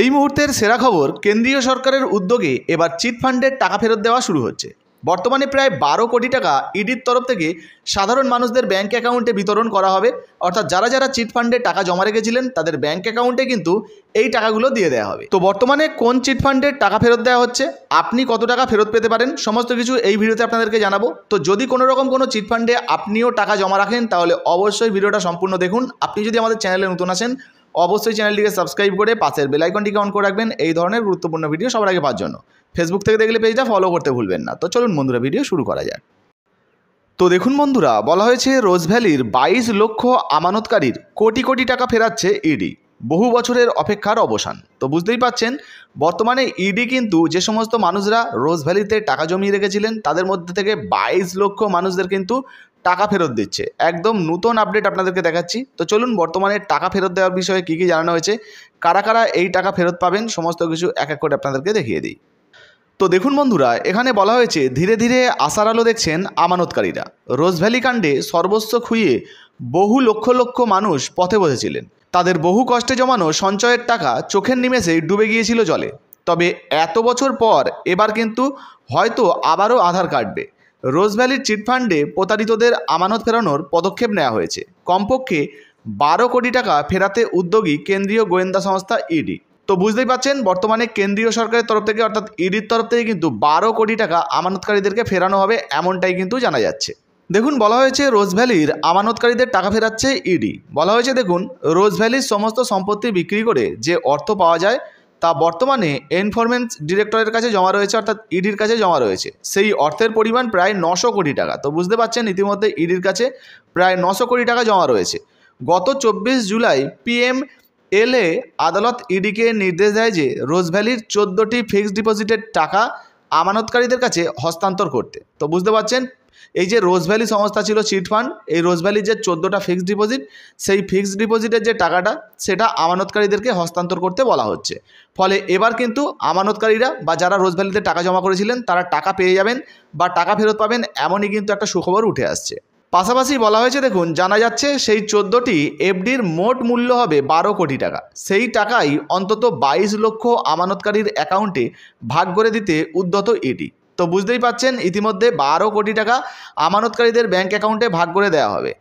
এই মুহূর্তের সেরা খবর কেন্দ্রীয় সরকারের উদ্যোগে এবার চিট ফান্ডের টাকা ফেরত দেওয়া শুরু হচ্ছে বর্তমানে প্রায় বারো কোটি টাকা ইডির তরফ থেকে সাধারণ মানুষদের ব্যাঙ্ক অ্যাকাউন্টে বিতরণ করা হবে অর্থাৎ যারা যারা চিট ফান্ডে টাকা জমা রেখেছিলেন তাদের ব্যাঙ্ক অ্যাকাউন্টে কিন্তু এই টাকাগুলো দিয়ে দেওয়া হবে তো বর্তমানে কোন চিট ফান্ডের টাকা ফেরত দেওয়া হচ্ছে আপনি কত টাকা ফেরত পেতে পারেন সমস্ত কিছু এই ভিডিওতে আপনাদেরকে জানাবো তো যদি কোনো রকম কোনো চিট ফান্ডে আপনিও টাকা জমা রাখেন তাহলে অবশ্যই ভিডিওটা সম্পূর্ণ দেখুন আপনি যদি আমাদের চ্যানেলে নতুন আসেন অবশ্যই চ্যানেলটিকে সাবস্ক্রাইব করে পাশের বেলাইকনটিকে অন করে রাখবেন এই ধরনের গুরুত্বপূর্ণ ভিডিও সবার আগে পাওয়ার জন্য ফেসবুক থেকে দেখলে পেজটা ফলো করতে ভুলবেন না তো চলুন বন্ধুরা ভিডিও শুরু করা যাক তো দেখুন বন্ধুরা বলা হয়েছে রোজ ভ্যালির বাইশ লক্ষ আমানতকারীর কোটি কোটি টাকা ফেরাচ্ছে ইডি e বহু বছরের অপেক্ষার অবসান তো বুঝতেই পাচ্ছেন বর্তমানে ইডি e কিন্তু যে সমস্ত মানুষরা রোজ ভ্যালিতে টাকা জমিয়ে রেখেছিলেন তাদের মধ্যে থেকে বাইশ লক্ষ মানুষদের কিন্তু টাকা ফেরত দিচ্ছে একদম নতুন আপডেট আপনাদেরকে দেখাচ্ছি তো চলুন বর্তমানে টাকা ফেরত দেওয়ার বিষয়ে কী কী জানানো হয়েছে কারা কারা এই টাকা ফেরত পাবেন সমস্ত কিছু এক এক করে আপনাদেরকে দেখিয়ে দিই তো দেখুন বন্ধুরা এখানে বলা হয়েছে ধীরে ধীরে আশার আলো দেখছেন আমানতকারীরা রোজভ্যালি কাণ্ডে সর্বস্ব খুইয়ে বহু লক্ষ লক্ষ মানুষ পথে বসেছিলেন তাদের বহু কষ্টে জমানো সঞ্চয়ের টাকা চোখের নিমেষে ডুবে গিয়েছিল জলে তবে এত বছর পর এবার কিন্তু হয়তো আবারও আধার কাটবে রোজভ্যালির চিটফান্ডে প্রতারিতদের আমানত ফেরানোর পদক্ষেপ নেওয়া হয়েছে কমপক্ষে বারো কোটি টাকা ফেরাতে উদ্যোগী কেন্দ্রীয় গোয়েন্দা সংস্থা ইডি তো বুঝতেই পাচ্ছেন বর্তমানে কেন্দ্রীয় সরকারের তরফ থেকে অর্থাৎ ইডির তরফ থেকে কিন্তু বারো কোটি টাকা আমানতকারীদেরকে ফেরানো হবে এমনটাই কিন্তু জানা যাচ্ছে দেখুন বলা হয়েছে রোজভ্যালির আমানতকারীদের টাকা ফেরাচ্ছে ইডি বলা হয়েছে দেখুন রোজভ্যালির সমস্ত সম্পত্তি বিক্রি করে যে অর্থ পাওয়া যায় তা বর্তমানে এনফোর্সমেন্ট ডিরেক্টরের কাছে জমা রয়েছে অর্থাৎ ইডির কাছে জমা রয়েছে সেই অর্থের পরিমাণ প্রায় নশো কোটি টাকা তো বুঝতে পারছেন ইতিমধ্যে ইডির কাছে প্রায় নশো কোটি টাকা জমা রয়েছে গত চব্বিশ জুলাই পিএম এলে আদালত ইডিকে নির্দেশ দেয় যে রোজভ্যালির চোদ্দোটি ফিক্সড ডিপোজিটের টাকা আমানতকারীদের কাছে হস্তান্তর করতে তো বুঝতে পারছেন এই যে রোজ ভ্যালি সংস্থা ছিল চিট ফান্ড এই রোজ ভ্যালির যে চোদ্দোটা ফিক্সড ডিপোজিট সেই ফিক্সড ডিপোজিটের যে টাকাটা সেটা আমানতকারীদেরকে হস্তান্তর করতে বলা হচ্ছে ফলে এবার কিন্তু আমানতকারীরা বা যারা রোজ ভ্যালিতে টাকা জমা করেছিলেন তারা টাকা পেয়ে যাবেন বা টাকা ফেরত পাবেন এমনই কিন্তু একটা সুখবর উঠে আসছে পাশাপাশি বলা হয়েছে দেখুন জানা যাচ্ছে সেই চোদ্দোটি এফডির মোট মূল্য হবে বারো কোটি টাকা সেই টাকাই অন্তত বাইশ লক্ষ আমানতকারীর অ্যাকাউন্টে ভাগ করে দিতে উদ্যত এটি তো বুঝতেই পাচ্ছেন ইতিমধ্যে বারো কোটি টাকা আমানতকারীদের ব্যাঙ্ক অ্যাকাউন্টে ভাগ করে দেওয়া হবে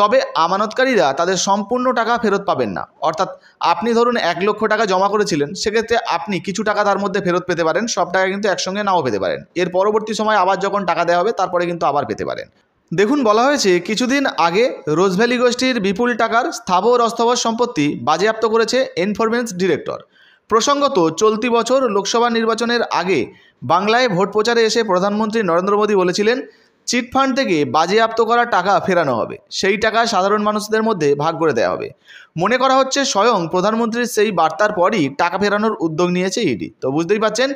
তবে আমানতকারীরা তাদের সম্পূর্ণ টাকা ফেরত পাবেন না অর্থাৎ আপনি ধরুন এক লক্ষ টাকা জমা করেছিলেন সেক্ষেত্রে আপনি কিছু টাকা তার মধ্যে ফেরত পেতে পারেন সব টাকা কিন্তু একসঙ্গে নাও পেতে পারেন এর পরবর্তী সময় আবার যখন টাকা দেওয়া হবে তারপরে কিন্তু আবার পেতে পারেন দেখুন বলা হয়েছে কিছুদিন আগে রোজভ্যালি গোষ্ঠীর বিপুল টাকার স্থাবর অস্থাবর সম্পত্তি বাজেয়াপ্ত করেছে এনফোর্সমেন্ট ডিরেক্টর প্রসঙ্গত চলতি বছর লোকসভা নির্বাচনের আগে বাংলায় ভোট প্রচারে এসে প্রধানমন্ত্রী নরেন্দ্র মোদী বলেছিলেন চিটফান্ড থেকে বাজেয়াপ্ত করা টাকা ফেরানো হবে সেই টাকা সাধারণ মানুষদের মধ্যে ভাগ করে দেওয়া হবে মনে করা হচ্ছে স্বয়ং প্রধানমন্ত্রীর সেই বার্তার পরই টাকা ফেরানোর উদ্যোগ নিয়েছে ইডি তো বুঝতেই পাচ্ছেন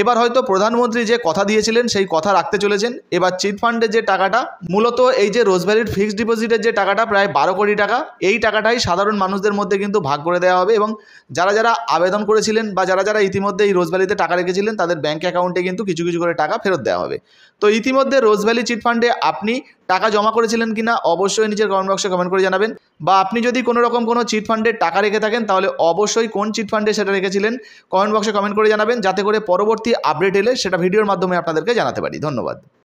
এবার হয়তো প্রধানমন্ত্রী যে কথা দিয়েছিলেন সেই কথা রাখতে চলেছেন এবার চিটফান্ডের যে টাকাটা মূলত এই যে রোজভ্যালির ফিক্সড ডিপোজিটের যে টাকাটা প্রায় বারো কোটি টাকা এই টাকাটাই সাধারণ মানুষদের মধ্যে কিন্তু ভাগ করে দেওয়া হবে এবং যারা যারা আবেদন করেছিলেন বা যারা যারা ইতিমধ্যে এই রোজভ্যালিতে টাকা রেখেছিলেন তাদের ব্যাঙ্ক অ্যাকাউন্টে কিন্তু কিছু কিছু করে টাকা ফেরত দেওয়া হবে তো ইতিমধ্যে রোজভ্যালি চিট চিট ফান্ডে আপনি টাকা জমা করেছিলেন কিনা অবশ্যই নিজের কমেন্ট বক্সে কমেন্ট করে জানাবেন বা আপনি যদি কোনো রকম কোনো চিট ফান্ডে টাকা রেখে থাকেন তাহলে অবশ্যই কোন চিট ফান্ডে সেটা রেখেছিলেন কমেন্ট বক্সে কমেন্ট করে জানাবেন যাতে করে পরবর্তী আপডেট এলে সেটা ভিডিওর মাধ্যমে আপনাদেরকে জানাতে পারি ধন্যবাদ